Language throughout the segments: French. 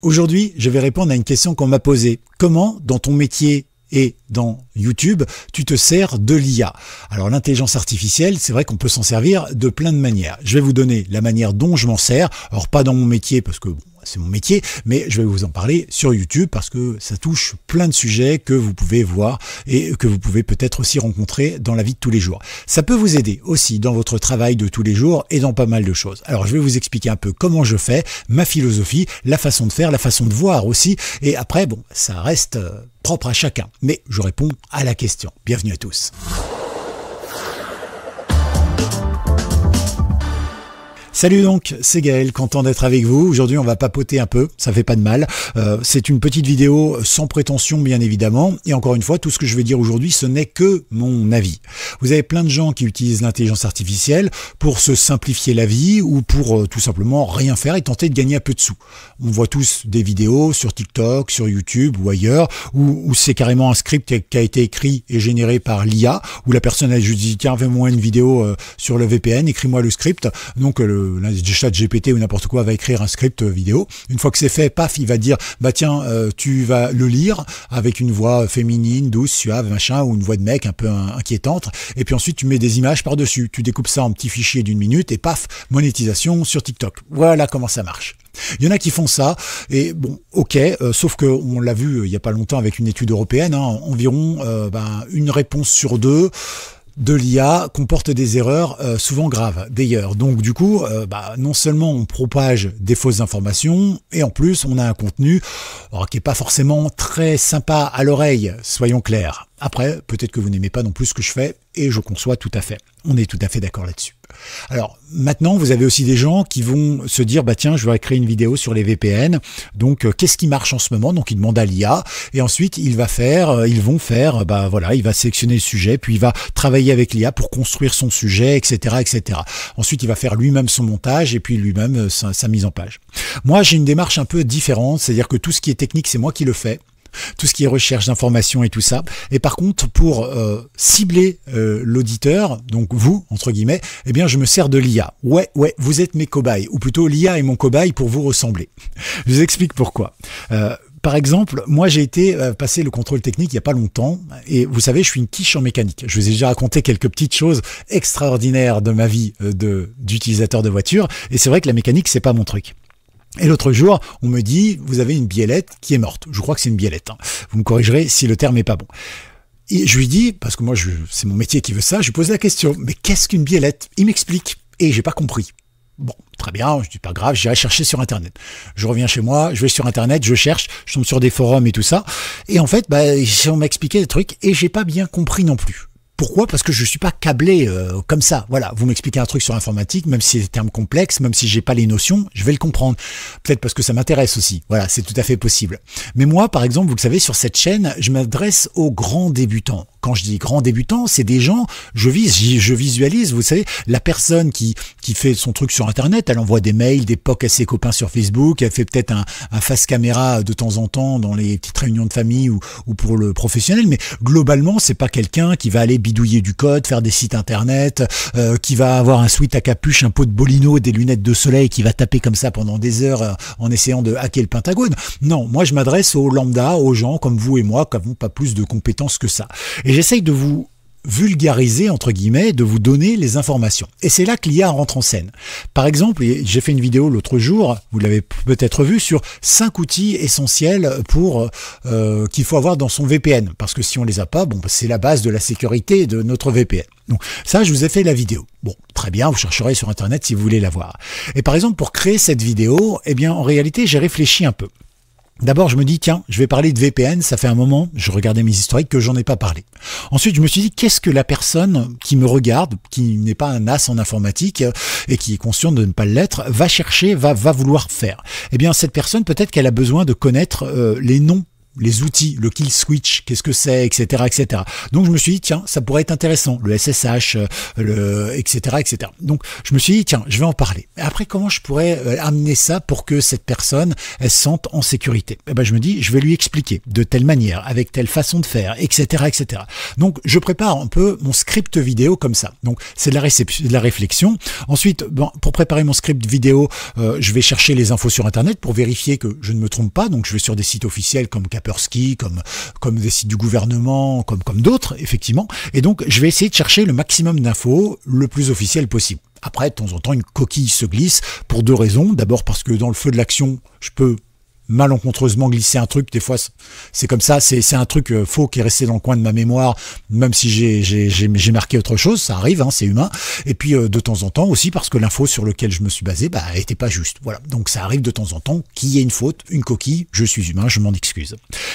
Aujourd'hui, je vais répondre à une question qu'on m'a posée. Comment, dans ton métier et dans YouTube, tu te sers de l'IA. Alors l'intelligence artificielle, c'est vrai qu'on peut s'en servir de plein de manières. Je vais vous donner la manière dont je m'en sers. Alors pas dans mon métier parce que bon, c'est mon métier, mais je vais vous en parler sur YouTube parce que ça touche plein de sujets que vous pouvez voir et que vous pouvez peut-être aussi rencontrer dans la vie de tous les jours. Ça peut vous aider aussi dans votre travail de tous les jours et dans pas mal de choses. Alors je vais vous expliquer un peu comment je fais, ma philosophie, la façon de faire, la façon de voir aussi, et après, bon, ça reste euh, propre à chacun, mais je réponds à la question. Bienvenue à tous. Salut donc, c'est Gaël, content d'être avec vous. Aujourd'hui, on va papoter un peu, ça fait pas de mal. Euh, c'est une petite vidéo sans prétention, bien évidemment. Et encore une fois, tout ce que je vais dire aujourd'hui, ce n'est que mon avis. Vous avez plein de gens qui utilisent l'intelligence artificielle pour se simplifier la vie ou pour euh, tout simplement rien faire et tenter de gagner un peu de sous. On voit tous des vidéos sur TikTok, sur YouTube ou ailleurs où, c'est carrément un script qui a été écrit et généré par l'IA où la personne a juste dit tiens, fais-moi une vidéo euh, sur le VPN, écris-moi le script. Donc le le, du chat GPT ou n'importe quoi va écrire un script euh, vidéo. Une fois que c'est fait, paf, il va dire, bah tiens, euh, tu vas le lire avec une voix féminine, douce, suave, machin, ou une voix de mec un peu inquiétante. Et puis ensuite, tu mets des images par-dessus. Tu découpes ça en petits fichiers d'une minute et paf, monétisation sur TikTok. Voilà comment ça marche. Il y en a qui font ça, et bon, ok, euh, sauf que on l'a vu il n'y a pas longtemps avec une étude européenne, hein, environ ben, une réponse sur deux de l'IA comporte des erreurs euh, souvent graves d'ailleurs. Donc du coup, euh, bah, non seulement on propage des fausses informations, et en plus on a un contenu qui n'est pas forcément très sympa à l'oreille, soyons clairs. Après, peut-être que vous n'aimez pas non plus ce que je fais, et je conçois tout à fait. On est tout à fait d'accord là-dessus. Alors maintenant, vous avez aussi des gens qui vont se dire, bah tiens, je vais créer une vidéo sur les VPN. Donc euh, qu'est-ce qui marche en ce moment Donc il demande à l'IA et ensuite il va faire, euh, ils vont faire, euh, bah voilà, il va sélectionner le sujet, puis il va travailler avec l'IA pour construire son sujet, etc., etc. Ensuite, il va faire lui-même son montage et puis lui-même sa mise en page. Moi, j'ai une démarche un peu différente, c'est-à-dire que tout ce qui est technique, c'est moi qui le fais tout ce qui est recherche d'informations et tout ça. Et par contre, pour euh, cibler euh, l'auditeur, donc vous, entre guillemets, eh bien, je me sers de l'IA. Ouais, ouais, vous êtes mes cobayes, ou plutôt l'IA est mon cobaye pour vous ressembler. je vous explique pourquoi. Euh, par exemple, moi j'ai été passer le contrôle technique il y a pas longtemps et vous savez, je suis une quiche en mécanique. Je vous ai déjà raconté quelques petites choses extraordinaires de ma vie de d'utilisateur de voiture et c'est vrai que la mécanique c'est pas mon truc. Et l'autre jour, on me dit, vous avez une biellette qui est morte. Je crois que c'est une biellette. Hein. Vous me corrigerez si le terme n'est pas bon. Et je lui dis, parce que moi, c'est mon métier qui veut ça, je lui pose la question, mais qu'est-ce qu'une biellette Il m'explique. Et j'ai pas compris. Bon, très bien, je dis pas grave, j'irai chercher sur Internet. Je reviens chez moi, je vais sur Internet, je cherche, je tombe sur des forums et tout ça. Et en fait, bah, on m'a expliqué des trucs et j'ai pas bien compris non plus. Pourquoi Parce que je suis pas câblé euh, comme ça. Voilà, vous m'expliquez un truc sur l'informatique, même si c'est des termes complexes, même si j'ai pas les notions, je vais le comprendre. Peut-être parce que ça m'intéresse aussi. Voilà, c'est tout à fait possible. Mais moi, par exemple, vous le savez, sur cette chaîne, je m'adresse aux grands débutants, quand je dis grand débutant, c'est des gens, je vise, je visualise, vous savez, la personne qui, qui fait son truc sur Internet, elle envoie des mails, des pocs à ses copains sur Facebook, elle fait peut-être un, un face caméra de temps en temps dans les petites réunions de famille ou, ou pour le professionnel, mais globalement, c'est pas quelqu'un qui va aller bidouiller du code, faire des sites Internet, euh, qui va avoir un sweat à capuche, un pot de bolino, des lunettes de soleil, qui va taper comme ça pendant des heures euh, en essayant de hacker le Pentagone. Non, moi je m'adresse aux lambda, aux gens comme vous et moi, qui n'avons pas plus de compétences que ça. Et j'essaye de vous vulgariser, entre guillemets, de vous donner les informations. Et c'est là que l'IA rentre en scène. Par exemple, j'ai fait une vidéo l'autre jour, vous l'avez peut-être vu, sur cinq outils essentiels pour euh, qu'il faut avoir dans son VPN. Parce que si on les a pas, bon, bah, c'est la base de la sécurité de notre VPN. Donc ça, je vous ai fait la vidéo. Bon, très bien, vous chercherez sur Internet si vous voulez la voir. Et par exemple, pour créer cette vidéo, eh bien, en réalité, j'ai réfléchi un peu. D'abord, je me dis, tiens, je vais parler de VPN, ça fait un moment, je regardais mes historiques, que j'en ai pas parlé. Ensuite, je me suis dit, qu'est-ce que la personne qui me regarde, qui n'est pas un as en informatique euh, et qui est consciente de ne pas l'être, va chercher, va, va vouloir faire Eh bien, cette personne, peut-être qu'elle a besoin de connaître euh, les noms les outils, le kill switch, qu'est-ce que c'est, etc., etc. Donc je me suis dit tiens, ça pourrait être intéressant, le SSH, euh, le etc., etc. Donc je me suis dit tiens, je vais en parler. Après comment je pourrais euh, amener ça pour que cette personne elle se sente en sécurité Eh ben je me dis je vais lui expliquer de telle manière, avec telle façon de faire, etc., etc. Donc je prépare un peu mon script vidéo comme ça. Donc c'est de la réception, de la réflexion. Ensuite, pour préparer mon script vidéo, euh, je vais chercher les infos sur internet pour vérifier que je ne me trompe pas. Donc je vais sur des sites officiels comme Cap comme, comme des sites du gouvernement, comme, comme d'autres, effectivement. Et donc, je vais essayer de chercher le maximum d'infos le plus officiel possible. Après, de temps en temps, une coquille se glisse pour deux raisons. D'abord parce que dans le feu de l'action, je peux malencontreusement glisser un truc. Des fois, c'est comme ça. C'est un truc euh, faux qui est resté dans le coin de ma mémoire, même si j'ai marqué autre chose. Ça arrive, hein, c'est humain. Et puis, euh, de temps en temps aussi, parce que l'info sur lequel je me suis basé, bah, était pas juste. Voilà. Donc, ça arrive de temps en temps qu'il y ait une faute, une coquille. Je suis humain, je m'en excuse.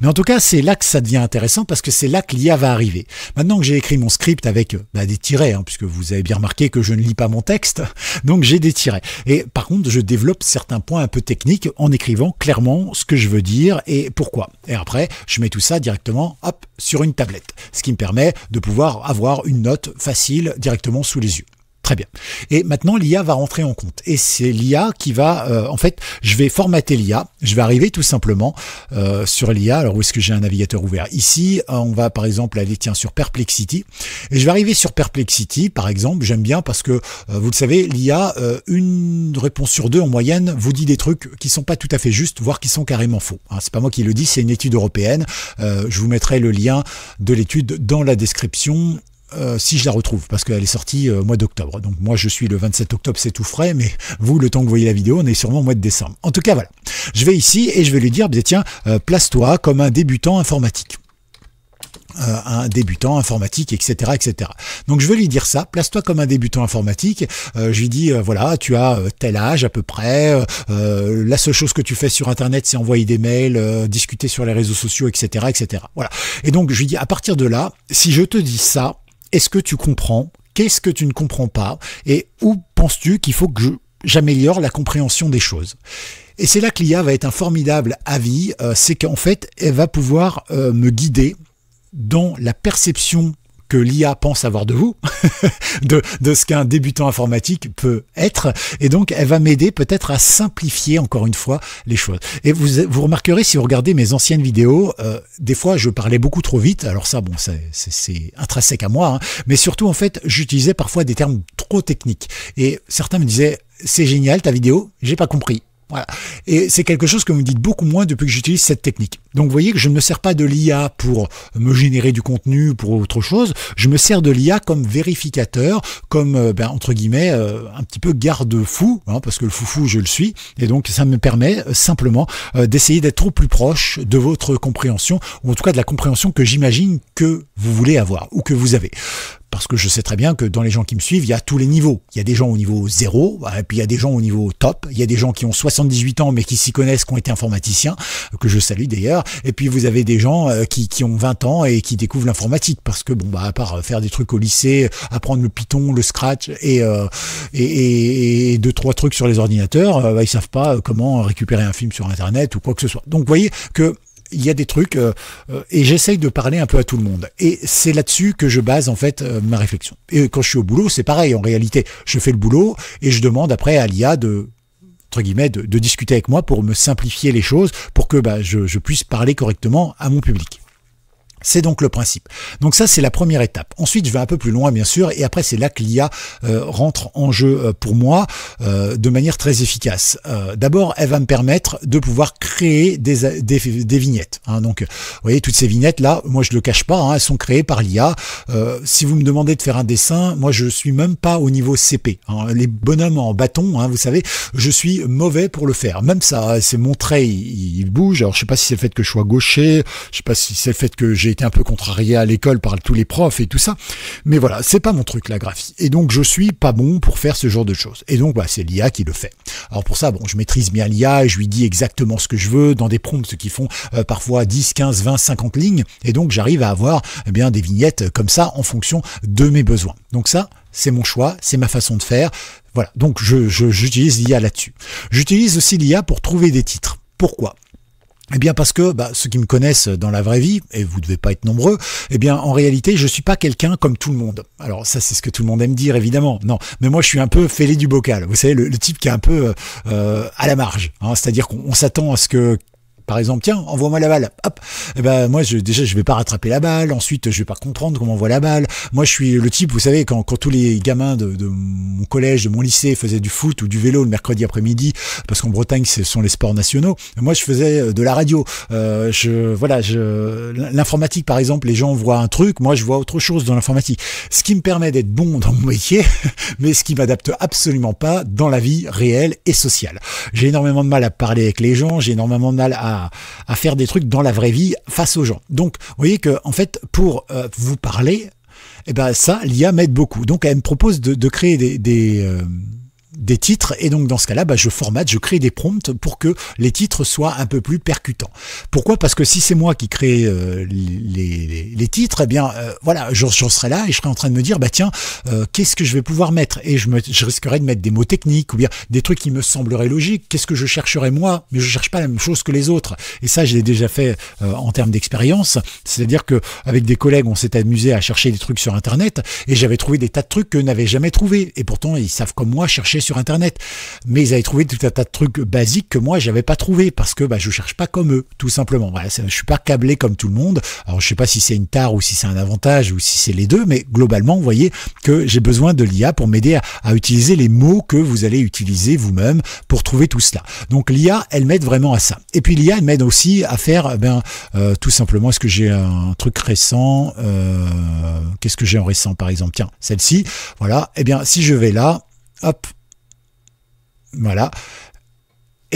Mais en tout cas, c'est là que ça devient intéressant parce que c'est là que l'IA va arriver. Maintenant que j'ai écrit mon script avec euh, bah, des tirets, hein, puisque vous avez bien remarqué que je ne lis pas mon texte, donc j'ai des tirets. Et par contre, je développe certains points un peu techniques en écrivant clairement ce que je veux dire et pourquoi. Et après, je mets tout ça directement sur une tablette, ce qui me permet de pouvoir avoir une note facile directement sous les yeux. Très bien. Et maintenant, l'IA va rentrer en compte. Et c'est l'IA qui va, euh, en fait, je vais formater l'IA. Je vais arriver tout simplement euh, sur l'IA. Alors, où est-ce que j'ai un navigateur ouvert Ici, euh, on va par exemple aller, tiens, sur Perplexity. Et je vais arriver sur Perplexity, par exemple. J'aime bien parce que, vous le savez, l'IA, une réponse sur deux en moyenne vous dit des trucs qui sont pas tout à fait justes, voire qui sont carrément faux. Ce hein, c'est pas moi qui le dis, c'est une étude européenne. je vous mettrai le lien de l'étude dans la description euh, si je la retrouve, parce qu'elle est sortie au euh, mois d'octobre. Donc moi je suis le 27 octobre, c'est tout frais, mais vous, le temps que vous voyez la vidéo, on est sûrement au mois de décembre. En tout cas, voilà. Je vais ici et je vais lui dire, bah, tiens, euh, place-toi comme un débutant informatique. un débutant informatique, etc., etc. Donc je vais lui dire ça. Place-toi comme un débutant informatique. je lui dis voilà, tu as tel âge à peu près. la seule chose que tu fais sur Internet, c'est envoyer des mails, discuter sur les réseaux sociaux, etc., etc. Voilà. Et donc je lui dis à partir de là, si je te dis ça, est-ce que tu comprends Qu'est-ce que tu ne comprends pas Et où penses-tu qu'il faut que j'améliore la compréhension des choses. Et c'est là que l'IA va être un formidable avis, euh, c'est qu'en fait, elle va pouvoir euh, me guider dans la perception que l'IA pense avoir de vous, de, de ce qu'un débutant informatique peut être. Et donc, elle va m'aider peut-être à simplifier encore une fois les choses. Et vous, vous remarquerez si vous regardez mes anciennes vidéos, euh, des fois, je parlais beaucoup trop vite. Alors ça, bon, c'est intrinsèque à moi. Hein. Mais surtout, en fait, j'utilisais parfois des termes trop techniques. Et certains me disaient, c'est génial ta vidéo, j'ai pas compris. Et c'est quelque chose que vous me dites beaucoup moins depuis que j'utilise cette technique. Donc vous voyez que je ne me sers pas de l'IA pour me générer du contenu, pour autre chose. Je me sers de l'IA comme vérificateur, comme, euh, ben, entre guillemets, euh, un petit peu garde-fou, hein, parce que le foufou, je le suis. Et donc ça me permet euh, simplement d'essayer d'être au plus proche de votre compréhension, ou en tout cas de la compréhension que j'imagine que vous voulez avoir, ou que vous avez parce que je sais très bien que dans les gens qui me suivent, il y a tous les niveaux. Il y a des gens au niveau zéro, et puis il y a des gens au niveau top, il y a des gens qui ont 78 ans mais qui s'y connaissent, qui ont été informaticiens, euh, que je salue d'ailleurs, et puis vous avez des gens euh, qui, ont 20 ans et qui découvrent l'informatique, parce que bon, bah, à part euh, faire des trucs au lycée, apprendre le Python, le Scratch et, et, et, deux, trois trucs sur les ordinateurs, bah, ils savent pas comment récupérer un film sur Internet ou quoi que ce soit. Donc vous voyez que il y a des trucs euh, euh, et j'essaye de parler un peu à tout le monde. Et c'est là-dessus que je base en fait euh, ma réflexion. Et quand je suis au boulot, c'est pareil. En réalité, je fais le boulot et je demande après à l'IA de entre guillemets, de, discuter avec moi pour me simplifier les choses, pour que bah, je puisse parler correctement à mon public. C'est donc le principe. Donc ça, c'est la première étape. Ensuite, je vais un peu plus loin, bien sûr, et après, c'est là que l'IA euh, rentre en jeu euh, pour moi euh, de manière très efficace. D'abord, elle va me permettre de pouvoir créer des, des, vignettes. Hein. Donc, vous voyez, toutes ces vignettes-là, moi, je le cache pas, hein, elles sont créées par l'IA. si vous me demandez de faire un dessin, moi, je suis même pas au niveau CP. Hein. Les bonhommes en bâton, vous savez, je suis mauvais pour le faire. Même ça, c'est mon trait, il, bouge. Alors, je sais pas si c'est le fait que je sois gaucher, je sais pas si c'est le fait que j'ai un peu contrarié à l'école par tous les profs et tout ça. Mais voilà, c'est pas mon truc la graphie. Et donc je suis pas bon pour faire ce genre de choses. Et donc bah, c'est l'IA qui le fait. Alors pour ça, bon, je maîtrise bien l'IA, je lui dis exactement ce que je veux dans des prompts qui font euh, parfois 10, 15, 20, 50 lignes. Et donc j'arrive à avoir eh bien des vignettes comme ça en fonction de mes besoins. Donc ça, c'est mon choix, c'est ma façon de faire. Voilà, donc je, j'utilise l'IA là-dessus. J'utilise aussi l'IA pour trouver des titres. Pourquoi eh bien parce que bah, ceux qui me connaissent dans la vraie vie, et vous ne devez pas être nombreux, eh bien en réalité je suis pas quelqu'un comme tout le monde. Alors ça c'est ce que tout le monde aime dire évidemment, non, mais moi je suis un peu fêlé du bocal, vous savez, le, type qui est un peu euh, euh, à la marge, hein. c'est-à-dire qu'on s'attend à ce que par exemple, tiens, envoie-moi la balle. Hop. Et eh ben moi, je, déjà, je vais pas rattraper la balle. Ensuite, je vais pas comprendre comment on voit la balle. Moi, je suis le type, vous savez, quand, quand tous les gamins de, de mon collège, de mon lycée faisaient du foot ou du vélo le mercredi après-midi, parce qu'en Bretagne, ce sont les sports nationaux. Moi, je faisais euh, de la radio. Euh, je voilà, je l'informatique, par exemple, les gens voient un truc, moi, je vois autre chose dans l'informatique. Ce qui me permet d'être bon dans mon métier, mais ce qui m'adapte absolument pas dans la vie réelle et sociale. J'ai énormément de mal à parler avec les gens. J'ai énormément de mal à à, faire des trucs dans la vraie vie face aux gens. Donc, vous voyez que, en fait, pour euh, vous parler, eh ben ça, l'IA m'aide beaucoup. Donc, elle me propose de, créer des, euh, des titres et donc dans ce cas-là, bah, je formate, je crée des prompts pour que les titres soient un peu plus percutants. Pourquoi Parce que si c'est moi qui crée euh, les, les, titres, eh bien euh, voilà, je, je, serai là et je serai en train de me dire bah tiens, euh, qu'est-ce que je vais pouvoir mettre Et je, me, je risquerais de mettre des mots techniques ou bien des trucs qui me sembleraient logiques. Qu'est-ce que je chercherais moi Mais je cherche pas la même chose que les autres. Et ça, je l'ai déjà fait en termes d'expérience. C'est-à-dire que avec des collègues, on s'est amusé à chercher des trucs sur Internet et j'avais trouvé des tas de trucs que n'avaient jamais trouvé. Et pourtant, ils savent comme moi chercher sur Internet. Mais ils avaient trouvé tout un tas de trucs basiques que moi, j'avais pas trouvé parce que bah, je cherche pas comme eux, tout simplement. Voilà, je suis pas câblé comme tout le monde. Alors, je sais pas si c'est une tare ou si c'est un avantage ou si c'est les deux, mais globalement, vous voyez que j'ai besoin de l'IA pour m'aider à, utiliser les mots que vous allez utiliser vous-même pour trouver tout cela. Donc, l'IA, elle m'aide vraiment à ça. Et puis, l'IA, elle m'aide aussi à faire, eh ben, euh, tout simplement, est-ce que j'ai un truc récent euh, Qu'est-ce que j'ai en récent, par exemple Tiens, celle-ci. Voilà. Eh bien, si je vais là, hop, voilà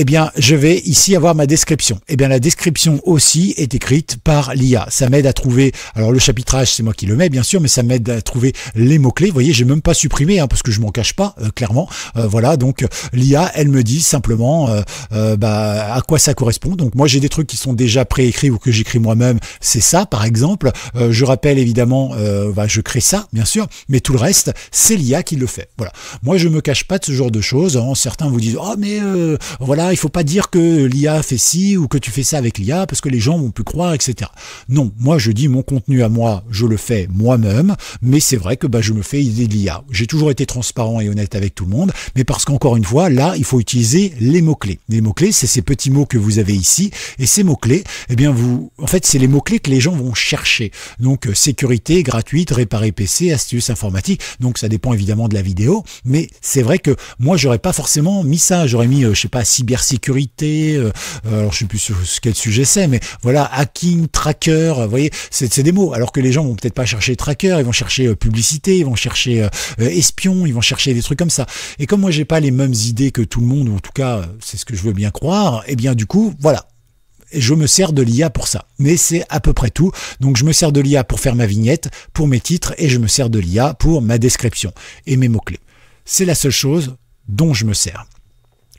eh bien, je vais ici avoir ma description. Eh bien, la description aussi est écrite par l'IA. Ça m'aide à trouver, alors le chapitrage, c'est moi qui le mets, bien sûr, mais ça m'aide à trouver les mots-clés. Vous voyez, j'ai même pas supprimé, hein, parce que je m'en cache pas, euh, clairement. Euh, voilà, donc l'IA, elle me dit simplement euh, bah, à quoi ça correspond. Donc moi, j'ai des trucs qui sont déjà préécrits ou que j'écris moi-même. C'est ça, par exemple. je rappelle, évidemment, bah, je crée ça, bien sûr, mais tout le reste, c'est l'IA qui le fait. Voilà. Moi, je me cache pas de ce genre de choses. Hein, certains vous disent, oh, mais voilà, il faut pas dire que l'IA fait ci ou que tu fais ça avec l'IA parce que les gens vont plus croire, etc. Non, moi je dis mon contenu à moi, je le fais moi-même, mais c'est vrai que bah, je me fais aider de l'IA. J'ai toujours été transparent et honnête avec tout le monde, mais parce qu'encore une fois, là, il faut utiliser les mots-clés. Les mots-clés, c'est ces petits mots que vous avez ici, et ces mots-clés, eh bien vous, en fait, c'est les mots-clés que les gens vont chercher. Donc euh, sécurité, gratuite, réparer PC, astuces informatique donc ça dépend évidemment de la vidéo, mais c'est vrai que moi j'aurais pas forcément mis ça, j'aurais mis, euh, je sais pas, sécurité, euh, euh, alors je sais plus ce quel sujet c'est, mais voilà, hacking, tracker, euh, vous voyez, c'est des mots. Alors que les gens vont peut-être pas chercher tracker, ils vont chercher publicité, ils vont chercher espion, ils vont chercher des trucs comme ça. Et comme moi j'ai pas les mêmes idées que tout le monde, ou en tout cas c'est ce que je veux bien croire, et eh bien du coup, voilà, je me sers de l'IA pour ça. Mais c'est à peu près tout. Donc je me sers de l'IA pour faire ma vignette, pour mes titres, et je me sers de l'IA pour ma description et mes mots-clés. C'est la seule chose dont je me sers.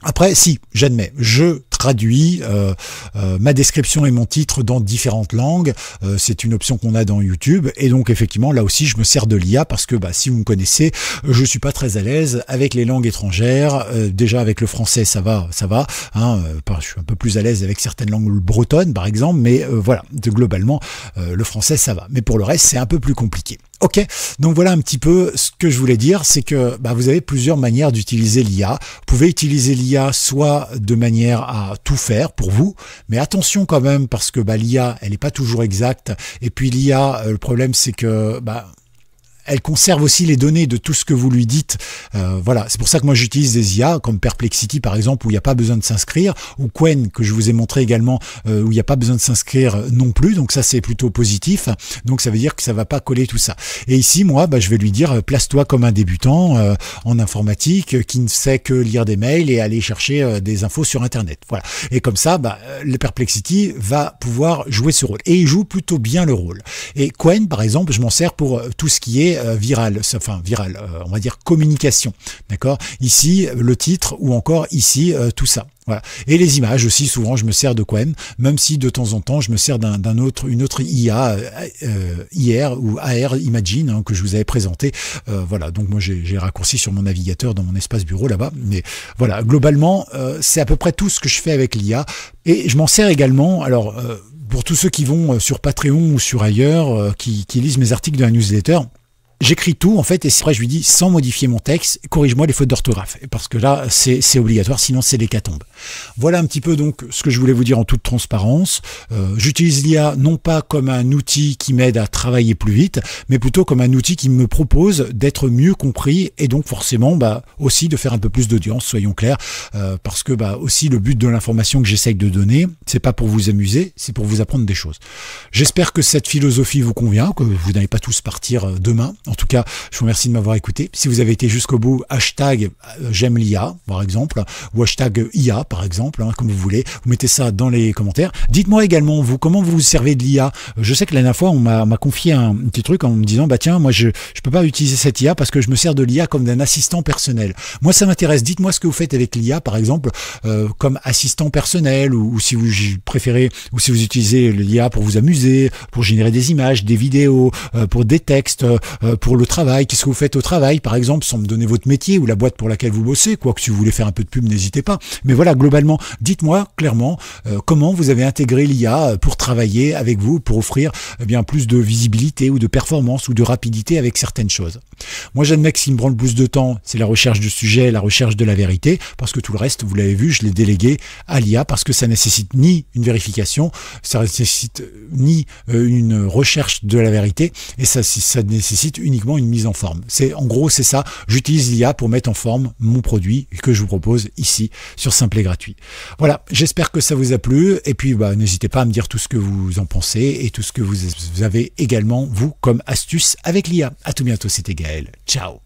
Après, si, j'admets, je traduis euh, euh, ma description et mon titre dans différentes langues. Euh, c'est une option qu'on a dans YouTube. Et donc, effectivement, là aussi, je me sers de l'IA parce que, bah, si vous me connaissez, je suis pas très à l'aise avec les langues étrangères. déjà, avec le français, ça va, ça va. Hein. je suis un peu plus à l'aise avec certaines langues bretonnes, par exemple. Mais voilà, globalement, le français, ça va. Mais pour le reste, c'est un peu plus compliqué. Ok, donc voilà un petit peu ce que je voulais dire, c'est que bah, vous avez plusieurs manières d'utiliser l'IA. Vous pouvez utiliser l'IA soit de manière à tout faire pour vous, mais attention quand même parce que bah, l'IA, elle n'est pas toujours exacte. Et puis l'IA, euh, le problème c'est que bah, elle conserve aussi les données de tout ce que vous lui dites. Euh, voilà, c'est pour ça que moi j'utilise des IA comme Perplexity par exemple où il n'y a pas besoin de s'inscrire ou Quen que je vous ai montré également euh, où il n'y a pas besoin de s'inscrire non plus. Donc ça c'est plutôt positif. Donc ça veut dire que ça va pas coller tout ça. Et ici moi bah, je vais lui dire place-toi comme un débutant euh, en informatique qui ne sait que lire des mails et aller chercher des infos sur internet. Voilà. Et comme ça bah, le Perplexity va pouvoir jouer ce rôle et il joue plutôt bien le rôle. Et Quen par exemple je m'en sers pour tout ce qui est euh, viral, enfin viral, euh, on va dire communication, d'accord Ici, le titre ou encore ici, euh, tout ça. Voilà. Et les images aussi, souvent je me sers de Quem, même si de temps en temps je me sers d'un autre, une autre IA euh, IR ou AR Imagine hein, que je vous avais présenté. voilà, donc moi j'ai raccourci sur mon navigateur dans mon espace bureau là-bas. Mais voilà, globalement, c'est à peu près tout ce que je fais avec l'IA. Et je m'en sers également, alors pour tous ceux qui vont sur Patreon ou sur ailleurs, qui, qui lisent mes articles de la newsletter, j'écris tout en fait et après je lui dis sans modifier mon texte, corrige-moi les fautes d'orthographe parce que là c'est obligatoire sinon c'est l'hécatombe. Voilà un petit peu donc ce que je voulais vous dire en toute transparence. Euh, j'utilise l'IA non pas comme un outil qui m'aide à travailler plus vite, mais plutôt comme un outil qui me propose d'être mieux compris et donc forcément bah, aussi de faire un peu plus d'audience, soyons clairs, euh, parce que bah, aussi le but de l'information que j'essaye de donner, c'est pas pour vous amuser, c'est pour vous apprendre des choses. J'espère que cette philosophie vous convient, que vous n'allez pas tous partir euh, demain. En tout cas, je vous remercie de m'avoir écouté. Si vous avez été jusqu'au bout, hashtag j'aime l'IA, par exemple, ou hashtag IA par exemple, hein, comme vous voulez. Vous mettez ça dans les commentaires. Dites-moi également, vous, comment vous vous servez de l'IA Je sais que la dernière fois, on m'a confié un petit truc en me disant, bah tiens, moi, je ne peux pas utiliser cette IA parce que je me sers de l'IA comme d'un assistant personnel. Moi, ça m'intéresse. Dites-moi ce que vous faites avec l'IA, par exemple, euh, comme assistant personnel, ou, si vous préférez, ou si vous utilisez l'IA pour vous amuser, pour générer des images, des vidéos, euh, pour des textes, euh, pour le travail. Qu'est-ce que vous faites au travail, par exemple, sans me donner votre métier ou la boîte pour laquelle vous bossez, quoique si vous voulez faire un peu de pub, n'hésitez pas. Mais voilà, globalement, dites-moi clairement euh, comment vous avez intégré l'IA pour travailler avec vous, pour offrir eh bien plus de visibilité ou de performance ou de rapidité avec certaines choses. Moi, j'admets que ce qui me prend le plus de temps, c'est la recherche du sujet, la recherche de la vérité, parce que tout le reste, vous l'avez vu, je l'ai délégué à l'IA parce que ça nécessite ni une vérification, ça nécessite euh, ni euh, une recherche de la vérité et ça, nécessite uniquement une mise en forme. C'est en gros, c'est ça. J'utilise l'IA pour mettre en forme mon produit que je vous propose ici sur Simple voilà, j'espère que ça vous a plu. Et puis, bah, n'hésitez pas à me dire tout ce que vous en pensez et tout ce que vous avez également, vous, comme astuce avec l'IA. À tout bientôt, c'était Gaël. Ciao